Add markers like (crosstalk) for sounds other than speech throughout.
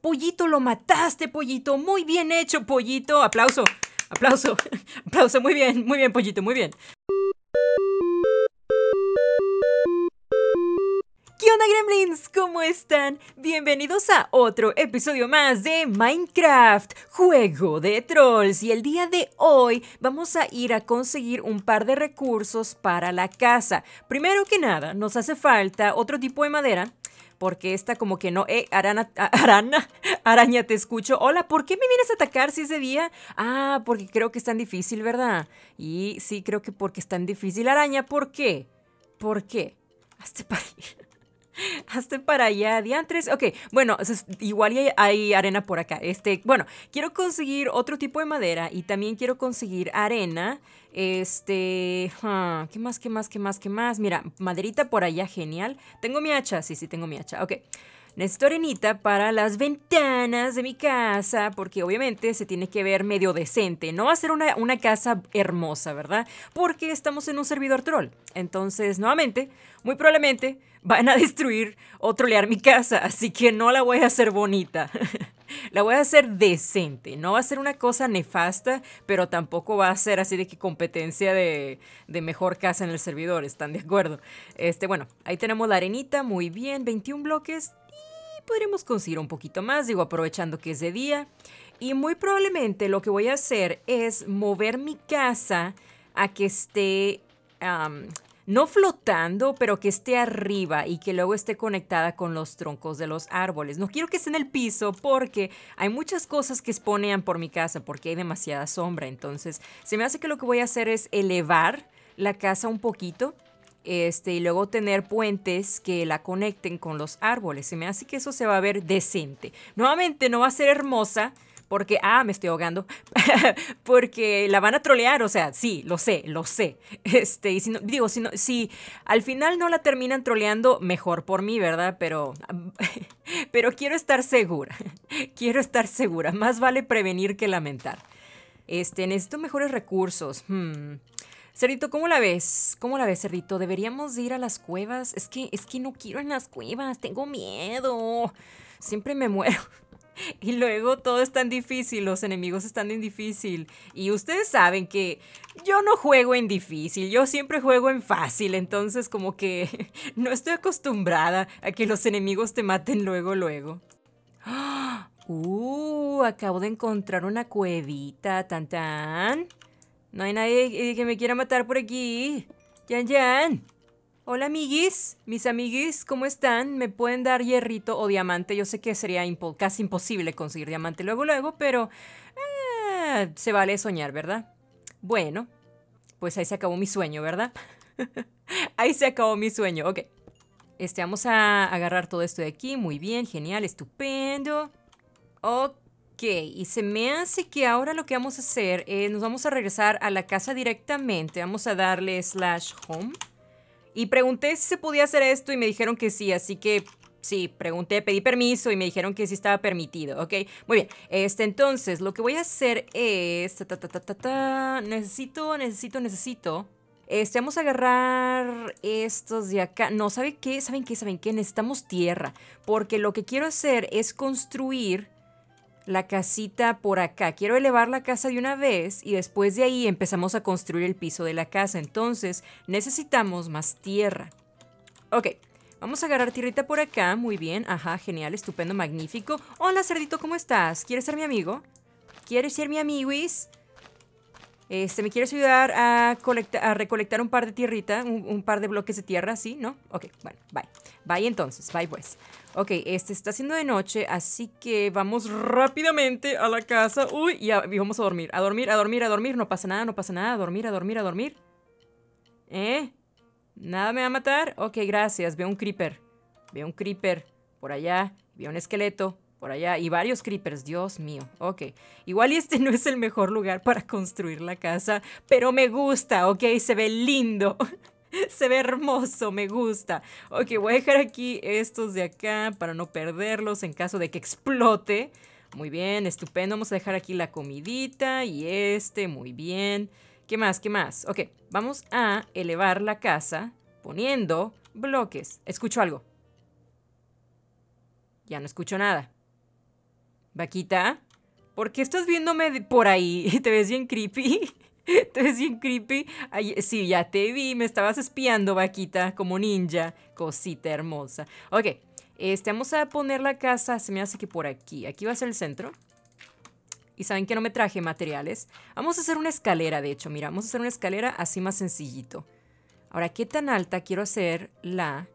Pollito, lo mataste, pollito. Muy bien hecho, pollito. Aplauso, aplauso, (laughs) aplauso. Muy bien, muy bien, pollito, muy bien. ¡Hola gremlins? ¿Cómo están? Bienvenidos a otro episodio más de Minecraft, juego de trolls. Y el día de hoy vamos a ir a conseguir un par de recursos para la casa. Primero que nada, nos hace falta otro tipo de madera. Porque esta como que no... Eh, arana, (laughs) arana, araña, te escucho. Hola, ¿por qué me vienes a atacar si es de día? Ah, porque creo que es tan difícil, ¿verdad? Y sí, creo que porque es tan difícil, araña. ¿Por qué? ¿Por qué? Hazte (laughs) parir. (laughs) Hazte para allá, diantres. Ok, bueno, igual hay, arena por acá. Este, bueno, quiero conseguir otro tipo de madera y también quiero conseguir arena. Este, ah, ¿qué más, qué más, qué más, qué más? Mira, maderita por allá, genial. Tengo mi hacha, sí, sí, tengo mi hacha. Ok. Necesito arenita para las ventanas de mi casa, porque obviamente se tiene que ver medio decente. No va a ser una, una casa hermosa, ¿verdad? Porque estamos en un servidor troll. Entonces, nuevamente, muy probablemente van a destruir o trolear mi casa, así que no la voy a hacer bonita. (laughs) la voy a hacer decente, no va a ser una cosa nefasta, pero tampoco va a ser así de que competencia de, mejor casa en el servidor, ¿están de acuerdo? Este, bueno, ahí tenemos la arenita, muy bien, 21 bloques y podremos conseguir un poquito más, digo, aprovechando que es de día. Y muy probablemente lo que voy a hacer es mover mi casa a que esté no flotando, pero que esté arriba y que luego esté conectada con los troncos de los árboles. No quiero que esté en el piso porque hay muchas cosas que exponean por mi casa porque hay demasiada sombra. Entonces, se me hace que lo que voy a hacer es elevar la casa un poquito este, y luego tener puentes que la conecten con los árboles. Se me hace que eso se va a ver decente. Nuevamente, no va a ser hermosa, porque, ah, me estoy ahogando, (laughs) porque la van a trolear, o sea, sí, lo sé, lo sé. Este, y si no, digo, si, no, si al final no la terminan troleando, mejor por mí, ¿verdad? Pero, (laughs) pero quiero estar segura, (laughs) quiero estar segura, más vale prevenir que lamentar. Este, necesito mejores recursos. Hmm. Cerrito, ¿cómo la ves? ¿Cómo la ves, Cerrito? ¿Deberíamos ir a las cuevas? Es que, es que no quiero en las cuevas, tengo miedo. Siempre me muero. (laughs) y luego todo es tan difícil, los enemigos están en difícil. Y ustedes saben que yo no juego en difícil, yo siempre juego en fácil, entonces como que (laughs) no estoy acostumbrada a que los enemigos te maten luego, luego. (gasps) Uh, acabo de encontrar una cuevita, tan tan. No hay nadie que me quiera matar por aquí. Yan, yan. Hola amiguis, mis amiguis, ¿cómo están? ¿Me pueden dar hierrito o diamante? Yo sé que sería casi imposible conseguir diamante luego, luego, pero eh, se vale soñar, ¿verdad? Bueno, pues ahí se acabó mi sueño, ¿verdad? (laughs) ahí se acabó mi sueño, ok. Este, vamos a agarrar todo esto de aquí, muy bien, genial, estupendo. Ok. y se me hace que ahora lo que vamos a hacer es nos vamos a regresar a la casa directamente. Vamos a darle slash home. Y pregunté si se podía hacer esto y me dijeron que sí, así que sí, pregunté, pedí permiso y me dijeron que sí estaba permitido, ¿ok? Muy bien, este, entonces, lo que voy a hacer es... necesito, necesito, necesito... Este, vamos a agarrar estos de acá. No, ¿saben qué? ¿Saben qué? ¿Saben qué? Necesitamos tierra. Porque lo que quiero hacer es construir la casita por acá. Quiero elevar la casa de una vez y después de ahí empezamos a construir el piso de la casa. Entonces necesitamos más tierra. Ok, Vamos a agarrar tierrita por acá, muy bien, ajá, genial, estupendo, magnífico. Hola, cerdito, ¿cómo estás? ¿Quieres ser mi amigo? ¿Quieres ser mi amiguis? Este, ¿me quieres ayudar a, recolectar un par de tierrita, un, un, par de bloques de tierra? ¿Sí? ¿No? Ok, bueno, bye. Bye entonces, bye pues. Ok, este está haciendo de noche, así que vamos rápidamente a la casa. Uy, y, vamos a dormir, a dormir, a dormir, a dormir. No pasa nada, no pasa nada. A dormir, a dormir, a dormir. ¿Eh? ¿Nada me va a matar? Ok, gracias. Veo un creeper. Veo un creeper por allá. Veo un esqueleto por allá. Y varios creepers, Dios mío. Ok. Igual este (laughs) no es el mejor lugar para construir la casa, pero me gusta, ok. Se ve lindo. (laughs) (laughs) Se ve hermoso, me gusta. Ok, voy a dejar aquí estos de acá para no perderlos en caso de que explote. Muy bien, estupendo. Vamos a dejar aquí la comidita y este, muy bien. ¿Qué más? ¿Qué más? Ok, vamos a elevar la casa poniendo bloques. Escucho algo. Ya no escucho nada. Vaquita, ¿por qué estás viéndome por ahí? (laughs) ¿Te ves bien creepy? (laughs) Entonces, bien creepy. sí, ya te vi, me estabas espiando, vaquita, como ninja. Cosita hermosa. Ok, este, vamos a poner la casa, se me hace que por aquí. Aquí va a ser el centro. Y saben que no me traje materiales. Vamos a hacer una escalera, de hecho. Mira, vamos a hacer una escalera así más sencillito. Ahora, ¿qué tan alta quiero hacer la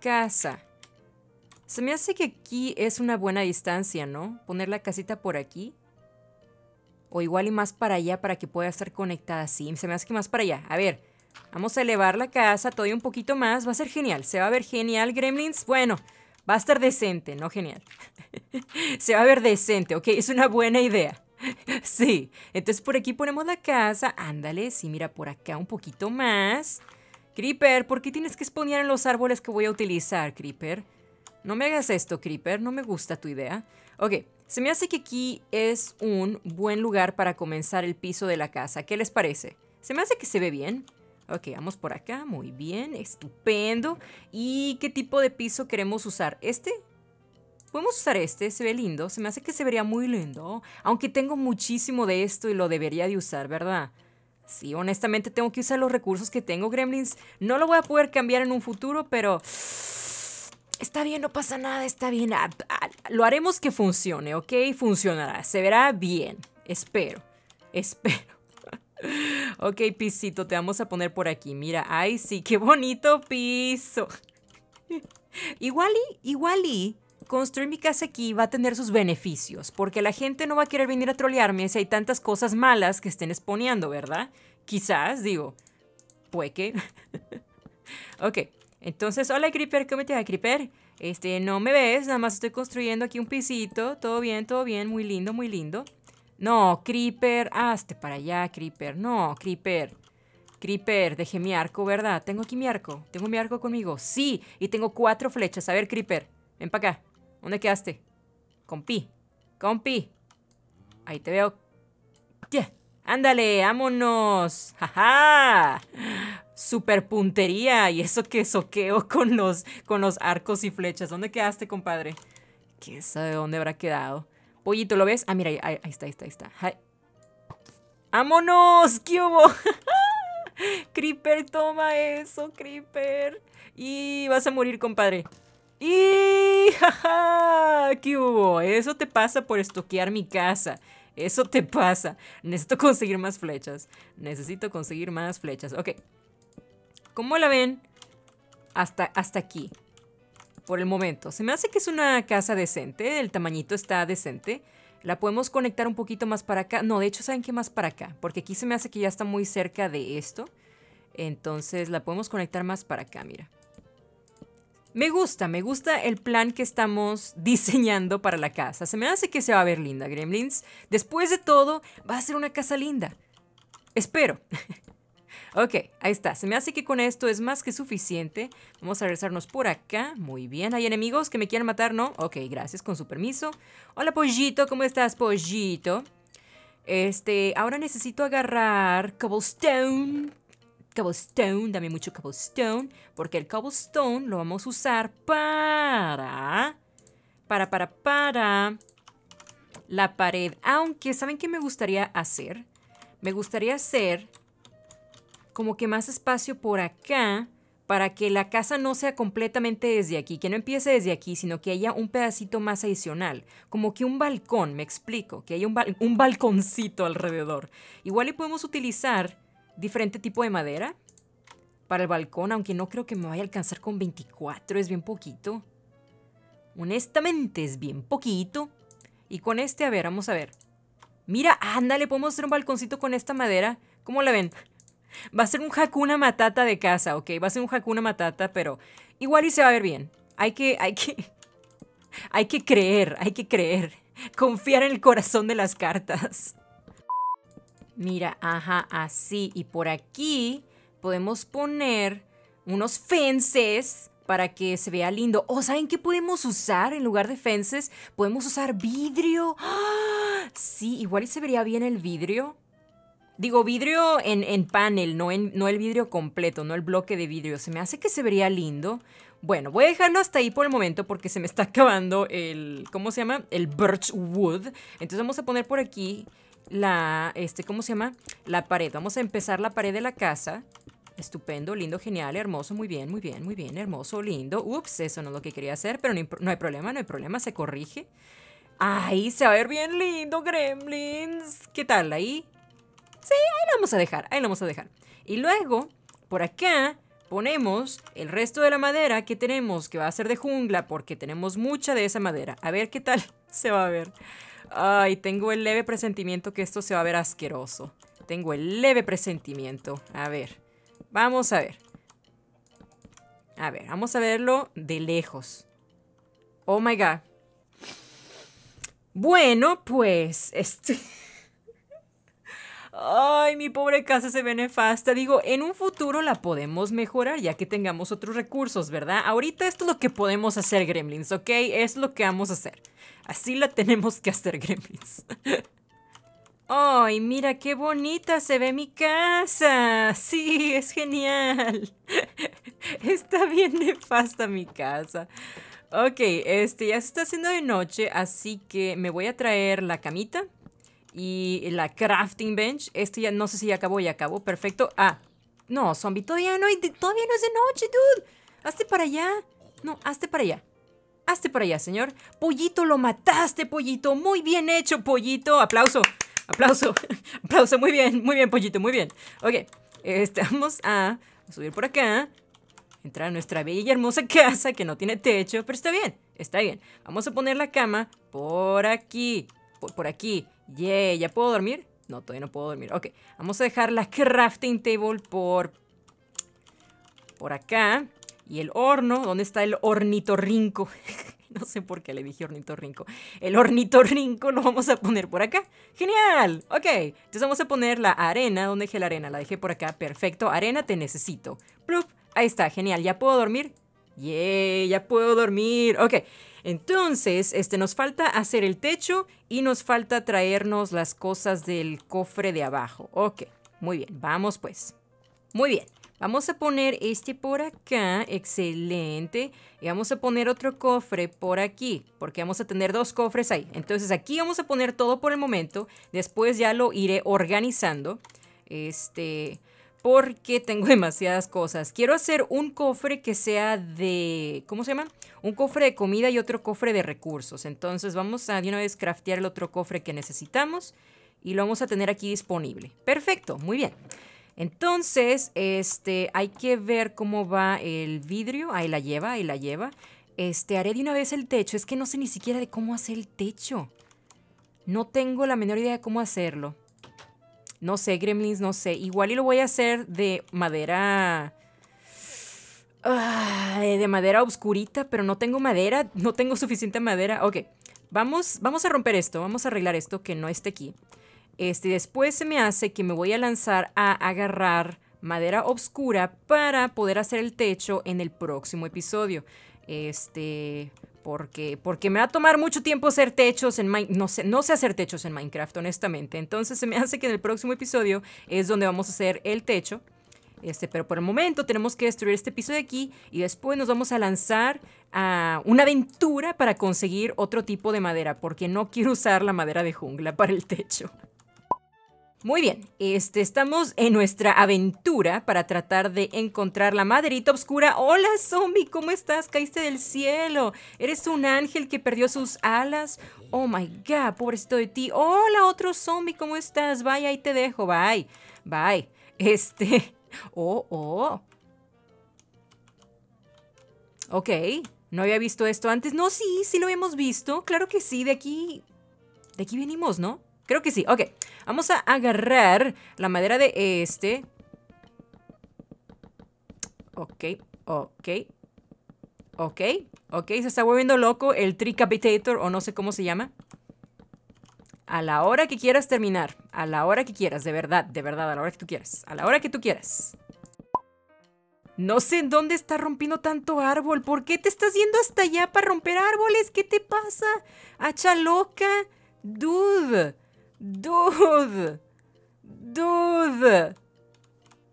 casa? Se me hace que aquí es una buena distancia, ¿no? Poner la casita por aquí. O igual y más para allá para que pueda estar conectada así. Se me hace que más para allá. A ver, vamos a elevar la casa todavía un poquito más. Va a ser genial. Se va a ver genial, Gremlins. Bueno, va a estar decente, no genial. (laughs) Se va a ver decente, ¿ok? Es una buena idea. (laughs) Sí, entonces por aquí ponemos la casa. Ándale, sí, mira, por acá un poquito más. Creeper, ¿por qué tienes que exponer en los árboles que voy a utilizar, Creeper? No me hagas esto, Creeper. No me gusta tu idea. Ok, se me hace que aquí es un buen lugar para comenzar el piso de la casa. ¿Qué les parece? Se me hace que se ve bien. Ok, vamos por acá. Muy bien, estupendo. ¿Y qué tipo de piso queremos usar? ¿Este? Podemos usar este, se ve lindo. Se me hace que se vería muy lindo. Aunque tengo muchísimo de esto y lo debería de usar, ¿verdad? Sí, honestamente tengo que usar los recursos que tengo, Gremlins. No lo voy a poder cambiar en un futuro, pero está bien, no pasa nada, está bien. lo haremos que funcione, ¿ok? Funcionará, se verá bien. Espero, (laughs) espero. ok, pisito, te vamos a poner por aquí. Mira, ay, sí, qué bonito piso. igual y, igual y, construir mi casa aquí va a tener sus beneficios, porque la gente no va a querer venir a trolearme si hay tantas cosas malas que estén exponiendo, ¿verdad? Quizás, digo, puede que. (laughs) ok, entonces, hola Creeper, ¿cómo te va Creeper? Este, no me ves, nada más estoy construyendo aquí un pisito. Todo bien, todo bien, muy lindo, muy lindo. No, Creeper, hazte para allá, Creeper. No, Creeper. Creeper, dejé mi arco, ¿verdad? Tengo aquí mi arco. Tengo mi arco conmigo. Sí, y tengo cuatro flechas. A ver, Creeper, ven para acá. ¿Dónde quedaste? Compi, compi. Ahí te veo. Yeah. Ándale, vámonos. ja super puntería y eso que soqueo con los, con los arcos y flechas. ¿Dónde quedaste, compadre? ¿Qué sabe dónde habrá quedado? Pollito, ¿lo ves? Ah, mira, ahí, está, ahí está, ahí está. ¡Vámonos! ¿Qué hubo? (laughs) Creeper, toma eso, Creeper. Y vas a morir, compadre. Y jaja, ¿qué hubo? Eso te pasa por estoquear mi casa. Eso te pasa. Necesito conseguir más flechas. Necesito conseguir más flechas. Ok. ¿Cómo la ven? Hasta, hasta aquí. Por el momento. Se me hace que es una casa decente. El tamañito está decente. La podemos conectar un poquito más para acá. No, de hecho, ¿saben qué más para acá? Porque aquí se me hace que ya está muy cerca de esto. Entonces la podemos conectar más para acá, mira. Me gusta, me gusta el plan que estamos (laughs) diseñando para la casa. Se me hace que se va a ver linda, Gremlins. Después de todo, va a ser una casa linda. Espero. (laughs) Ok, ahí está. Se me hace que con esto es más que suficiente. Vamos a regresarnos por acá. Muy bien. ¿Hay enemigos que me quieran matar? No. Ok, gracias. Con su permiso. Hola, pollito. ¿Cómo estás, pollito? Este, ahora necesito agarrar cobblestone. Cobblestone, dame mucho cobblestone. Porque el cobblestone lo vamos a usar para... Para, para, para... La pared. Aunque, ¿saben qué me gustaría hacer? Me gustaría hacer como que más espacio por acá para que la casa no sea completamente desde aquí, que no empiece desde aquí, sino que haya un pedacito más adicional, como que un balcón, me explico, que haya un, balconcito alrededor. Igual y podemos utilizar diferente tipo de madera para el balcón, aunque no creo que me vaya a alcanzar con 24, es bien poquito. Honestamente es bien poquito. Y con este, a ver, vamos a ver. Mira, ándale, podemos hacer un balconcito con esta madera. ¿Cómo la ven? Va a ser un Hakuna Matata de casa, ¿ok? Va a ser un Hakuna Matata, pero igual y se va a ver bien. Hay que, hay que, (laughs) hay que creer, hay que creer. Confiar en el corazón de las cartas. Mira, ajá, así. Y por aquí podemos poner unos fences para que se vea lindo. O oh, ¿saben qué podemos usar en lugar de fences? Podemos usar vidrio. (gasps) Sí, igual y se vería bien el vidrio. Digo, vidrio en, panel, no, en, no el vidrio completo, no el bloque de vidrio. Se me hace que se vería lindo. Bueno, voy a dejarlo hasta ahí por el momento porque se me está (laughs) acabando el... ¿Cómo se llama? El birch wood. Entonces vamos a poner por aquí la... Este, ¿Cómo se llama? La pared. Vamos a empezar la pared de la casa. Estupendo, lindo, genial, hermoso, muy bien, muy bien, muy bien, hermoso, lindo. Ups, eso no es lo que quería hacer, pero no, hay problema, no hay problema, se corrige. Ahí se va a ver bien lindo, gremlins. ¿Qué tal ahí? Sí, ahí lo vamos a dejar, ahí lo vamos a dejar. Y luego, por acá, ponemos el resto de la madera que tenemos, que va a ser de jungla, porque tenemos mucha de esa madera. A ver qué tal (laughs) se va a ver. Ay, tengo el leve presentimiento que esto se va a ver asqueroso. Tengo el leve presentimiento. A ver, vamos a ver. A ver, vamos a verlo de lejos. Oh my god. Bueno, pues, este... (laughs) Ay, mi pobre casa se ve nefasta. Digo, en un futuro la podemos mejorar ya que tengamos otros recursos, ¿verdad? Ahorita esto es lo que podemos hacer, gremlins, ¿ok? Es lo que vamos a hacer. Así la (laughs) tenemos que hacer, gremlins. (laughs) ¡Ay, mira qué bonita se ve mi casa! Sí, es genial. (laughs) Está bien nefasta mi casa. Ok, este ya se está haciendo de noche, así que me voy a traer la camita y la crafting bench. esto ya no sé si ya acabó, ya acabó. Perfecto. Ah, no, zombie, todavía no, todavía no es de noche, dude. Hazte para allá. No, hazte para allá. Hazte para allá, señor. Pollito, lo mataste, pollito. Muy bien hecho, pollito. Aplauso, aplauso, (laughs) aplauso. Muy bien, muy bien, pollito, muy bien. Ok, estamos a subir por acá. Entrar a nuestra bella y hermosa casa que no tiene techo, pero está bien, está bien. Vamos a poner la cama por aquí, por aquí. Yeah, ¿ya puedo dormir? No, todavía no puedo dormir. Ok, vamos a dejar la crafting table por... Por acá. Y el horno, ¿dónde está el ornitorrinco? (laughs) no sé por qué le dije ornitorrinco. El ornitorrinco lo vamos a poner por acá. ¡Genial! Ok, entonces vamos a poner la arena. ¿Dónde dejé la arena? La dejé por acá. Perfecto, arena te necesito. Plup, ahí está, genial. ¿Ya puedo dormir? ¡Yay! ya puedo dormir. Ok, entonces este, nos falta hacer el techo y nos falta traernos las cosas del cofre de abajo. Ok, muy bien, vamos pues. Muy bien, vamos a poner este por acá, excelente. Y vamos a poner otro cofre por aquí, porque vamos a tener dos cofres ahí. Entonces aquí vamos a poner todo por el momento, después ya lo iré organizando. Este porque tengo (laughs) demasiadas cosas. Quiero hacer un cofre que sea de... ¿Cómo se llama? Un cofre de comida y otro cofre de recursos. Entonces vamos a de una vez craftear el otro cofre que necesitamos y lo vamos a tener aquí disponible. Perfecto, muy bien. Entonces, este, hay que ver cómo va el vidrio. Ahí la lleva, ahí la lleva. Este, haré de una vez el techo. Es que no sé ni siquiera de cómo hacer el techo. No tengo la menor idea de cómo hacerlo no sé, gremlins, no sé. Igual y lo voy a hacer de madera... de madera oscurita, pero no tengo madera, no tengo suficiente madera. Ok, vamos, vamos a romper esto, vamos a arreglar esto que no esté aquí. Este, después se me hace que me voy a lanzar a agarrar madera oscura para poder hacer el techo en el próximo episodio. Este, porque, porque me va a tomar mucho tiempo hacer techos en Minecraft. No sé, no sé hacer techos en Minecraft, honestamente. Entonces se me hace que en el próximo episodio es donde vamos a hacer el techo. Este, pero por el momento tenemos que destruir este piso de aquí y después nos vamos a lanzar a una aventura para conseguir otro tipo de madera, porque no quiero usar la madera de jungla para el techo. Muy bien, este, estamos en nuestra aventura para tratar de encontrar la maderita oscura. Hola zombie, ¿cómo estás? Caíste del cielo. Eres un ángel que perdió sus alas. Oh my god, pobrecito de ti. Hola otro zombie, ¿cómo estás? Bye, ahí te dejo, bye. Bye. Este... (laughs) Oh, oh. Ok, no había visto esto antes. No, sí, sí lo hemos visto. Claro que sí, de aquí... De aquí venimos, ¿no? Creo que sí, ok. Vamos a agarrar la madera de este. Ok, ok. Ok, ok, se está volviendo loco el Tricapitator o no sé cómo se llama. A la hora que quieras terminar, a la hora que quieras, de verdad, de verdad, a la hora que tú quieras, a la hora que tú quieras. No sé en dónde está rompiendo tanto árbol. ¿Por qué te estás yendo hasta allá para romper árboles? ¿Qué te pasa? Hacha loca. Dude. Dude. Dude.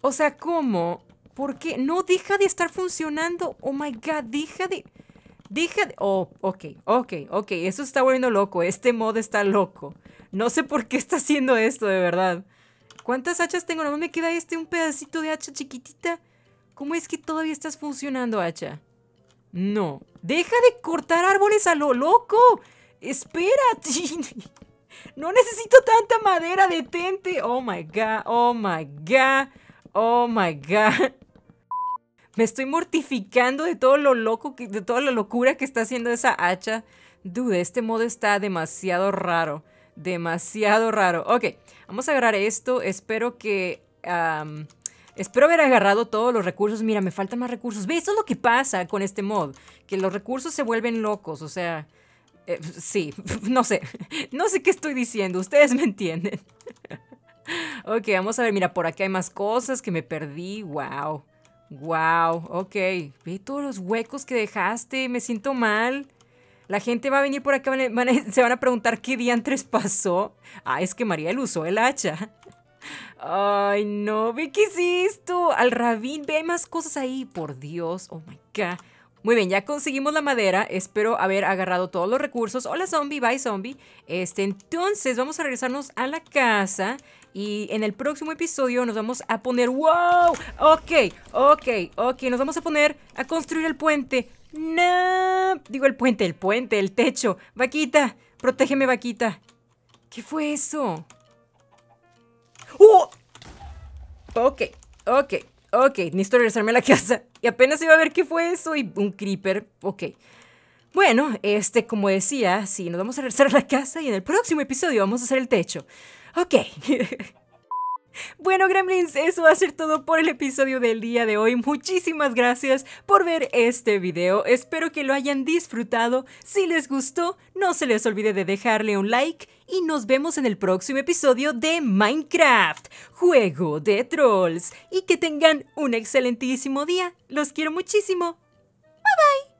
O sea, ¿cómo? ¿Por qué? No deja de estar funcionando. Oh my god, deja de. Deja de. Oh, ok, ok, ok. Eso está volviendo loco. Este mod está loco. No sé por qué está haciendo esto, de verdad. ¿Cuántas hachas tengo? No me queda este, un pedacito de hacha chiquitita. ¿Cómo es que todavía estás funcionando, hacha? No. Deja de cortar árboles a lo loco. Espera. (laughs) No necesito tanta madera, detente. Oh my god, oh my god, oh my god. Me estoy mortificando de todo lo loco, que, de toda la locura que está haciendo esa hacha. Dude, este modo está demasiado raro. Demasiado raro. Ok, vamos a agarrar esto. Espero que... espero haber agarrado todos los recursos. Mira, me faltan más recursos. Ve, esto es lo que pasa con este mod. Que los recursos se vuelven locos. O sea, eh, sí, (laughs) no sé. (laughs) No sé qué estoy diciendo. Ustedes me entienden. (laughs) ok, vamos a ver. Mira, por aquí hay más cosas que me perdí. Wow. Wow. Ok. Ve todos los huecos que dejaste. Me siento mal. La gente va a venir por acá, se van a preguntar qué diantres pasó. Ah, es que María el usó el hacha. Ay, no, ve qué hiciste, Al rabín, ve, hay más cosas ahí. Por Dios, oh my god. Muy bien, ya conseguimos la madera. Espero haber agarrado todos los recursos. Hola zombie, bye zombie. Este, entonces vamos a regresarnos a la casa. Y en el próximo episodio nos vamos a poner... ¡Wow! Ok, ok, ok. Nos vamos a poner a construir el puente. No, digo el puente, el puente, el techo. Vaquita, protégeme, vaquita. ¿Qué fue eso? ¡Oh! Ok, ok, ok. Necesito regresarme a la (laughs) casa. Y apenas iba a ver qué fue eso y un creeper, ok. Bueno, este, como decía, sí, nos vamos a regresar a la casa y en el próximo episodio vamos a hacer el techo. Ok. (laughs) Bueno, gremlins, eso va a ser todo por el episodio del día de hoy. Muchísimas gracias por ver este video. Espero que lo hayan disfrutado. Si les gustó, no se les olvide de dejarle un like y nos vemos en el próximo episodio de Minecraft, juego de trolls. Y que tengan un excelentísimo día. Los quiero muchísimo. Bye bye.